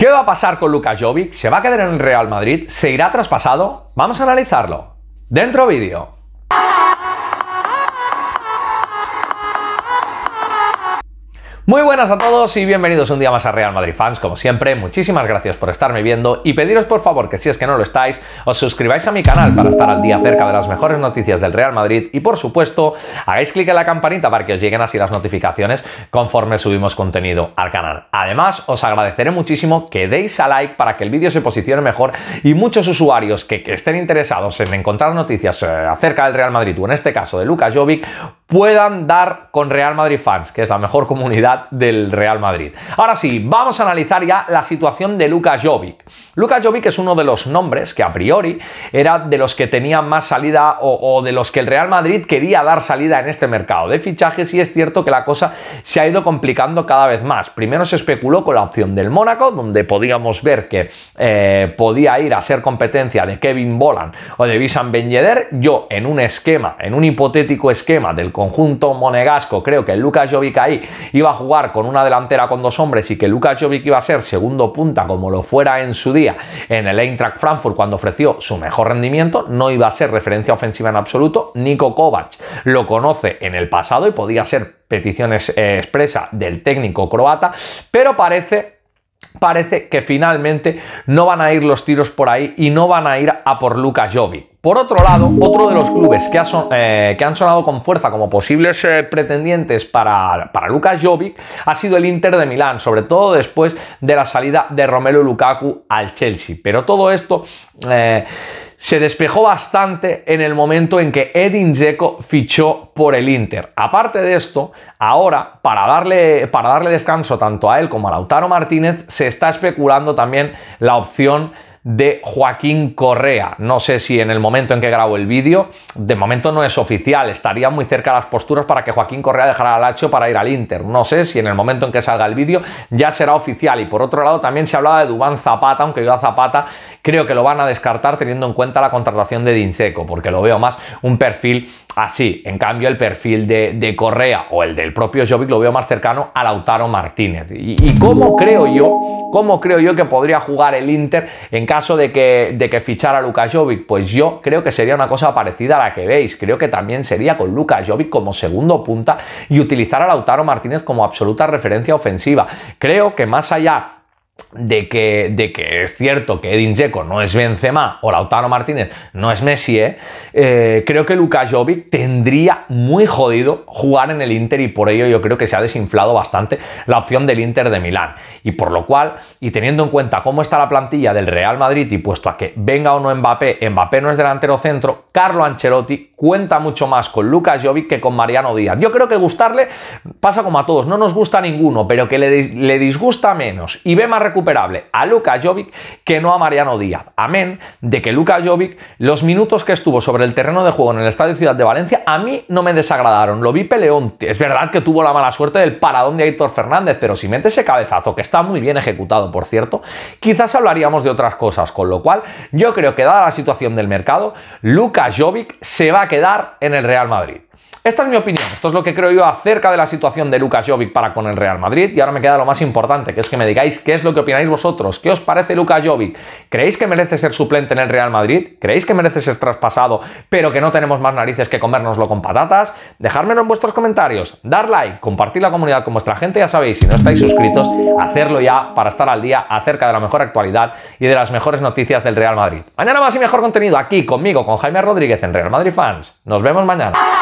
¿Qué va a pasar con Luka Jovic? ¿Se va a quedar en el Real Madrid? ¿Se irá traspasado? Vamos a analizarlo. Dentro vídeo. Muy buenas a todos y bienvenidos un día más a Real Madrid Fans. Como siempre, muchísimas gracias por estarme viendo y pediros por favor que si es que no lo estáis, os suscribáis a mi canal para estar al día acerca de las mejores noticias del Real Madrid y por supuesto, hagáis clic en la campanita para que os lleguen así las notificaciones conforme subimos contenido al canal. Además, os agradeceré muchísimo que deis a like para que el vídeo se posicione mejor y muchos usuarios que, estén interesados en encontrar noticias eh, acerca del Real Madrid o en este caso de Lucas Jovic puedan dar con Real Madrid Fans, que es la mejor comunidad del Real Madrid. Ahora sí, vamos a analizar ya la situación de Lucas Jovic. Lucas Jovic es uno de los nombres que a priori era de los que tenía más salida o, de los que el Real Madrid quería dar salida en este mercado de fichajes y es cierto que la cosa se ha ido complicando cada vez más. Primero se especuló con la opción del Mónaco, donde podíamos ver que eh, podía ir a ser competencia de Kevin Bolan o de Visan Ben Yo en un esquema, en un hipotético esquema del conjunto monegasco, creo que Lucas Jovic ahí iba a jugar con una delantera con dos hombres y que Lucas Jovic iba a ser segundo punta como lo fuera en su día en el Eintracht Frankfurt cuando ofreció su mejor rendimiento, no iba a ser referencia ofensiva en absoluto. Nico Kovac lo conoce en el pasado y podía ser peticiones eh, expresa del técnico croata, pero parece parece que finalmente no van a ir los tiros por ahí y no van a ir a por Lucas Jovic. Por otro lado, otro de los clubes que, eh, han sonado con fuerza como posibles eh, pretendientes para, Lucas Jovic ha sido el Inter de Milán, sobre todo después de la salida de Romelu Lukaku al Chelsea. Pero todo esto... Eh, se despejó bastante en el momento en que Edin Dzeko fichó por el Inter. Aparte de esto, ahora para darle, para darle descanso tanto a él como a Lautaro Martínez, se está especulando también la opción de Joaquín Correa. No sé si en el momento en que grabo el vídeo, de momento no es oficial, estaría muy cerca las posturas para que Joaquín Correa dejara al Lacho para ir al Inter. No sé si en el momento en que salga el vídeo ya será oficial. Y por otro lado también se hablaba de Dubán Zapata, aunque yo a Zapata creo que lo van a descartar teniendo en cuenta la contratación de Dinseco, porque lo veo más un perfil así. En cambio el perfil de, Correa o el del propio Jovic lo veo más cercano a Lautaro Martínez. Y, cómo creo yo, cómo creo yo que podría jugar el Inter en caso de que, de que fichara Lukas Jovic, pues yo creo que sería una cosa parecida a la que veis. Creo que también sería con Lukas Jovic como segundo punta y utilizar a Lautaro Martínez como absoluta referencia ofensiva. Creo que más allá de que, de que es cierto que Edin Dzeko no es Benzema o Lautaro Martínez no es Messi, eh, eh, creo que Lucas Jovic tendría muy jodido jugar en el Inter y por ello yo creo que se ha desinflado bastante la opción del Inter de Milán. Y por lo cual, y teniendo en cuenta cómo está la plantilla del Real Madrid y puesto a que venga o no Mbappé, Mbappé no es delantero centro, Carlo Ancelotti cuenta mucho más con Lucas Jovic que con Mariano Díaz. Yo creo que gustarle pasa como a todos, no nos gusta ninguno, pero que le, le disgusta menos y ve más recuperable a Luka Jovic que no a Mariano Díaz. Amén de que Luka Jovic, los minutos que estuvo sobre el terreno de juego en el Estadio Ciudad de Valencia, a mí no me desagradaron. Lo vi peleón. Es verdad que tuvo la mala suerte del paradón de héctor Fernández, pero si mete ese cabezazo, que está muy bien ejecutado, por cierto, quizás hablaríamos de otras cosas. Con lo cual, yo creo que dada la situación del mercado, Luka Jovic se va a quedar en el Real Madrid. Esta es mi opinión, esto es lo que creo yo acerca de la situación de Lucas Jovic para con el Real Madrid y ahora me queda lo más importante, que es que me digáis qué es lo que opináis vosotros, qué os parece Lucas Jovic, ¿creéis que merece ser suplente en el Real Madrid? ¿Creéis que merece ser traspasado pero que no tenemos más narices que comérnoslo con patatas? Dejármelo en vuestros comentarios, dar like, compartir la comunidad con vuestra gente, ya sabéis, si no estáis suscritos, hacerlo ya para estar al día acerca de la mejor actualidad y de las mejores noticias del Real Madrid. Mañana más y mejor contenido aquí conmigo, con Jaime Rodríguez en Real Madrid Fans. Nos vemos mañana.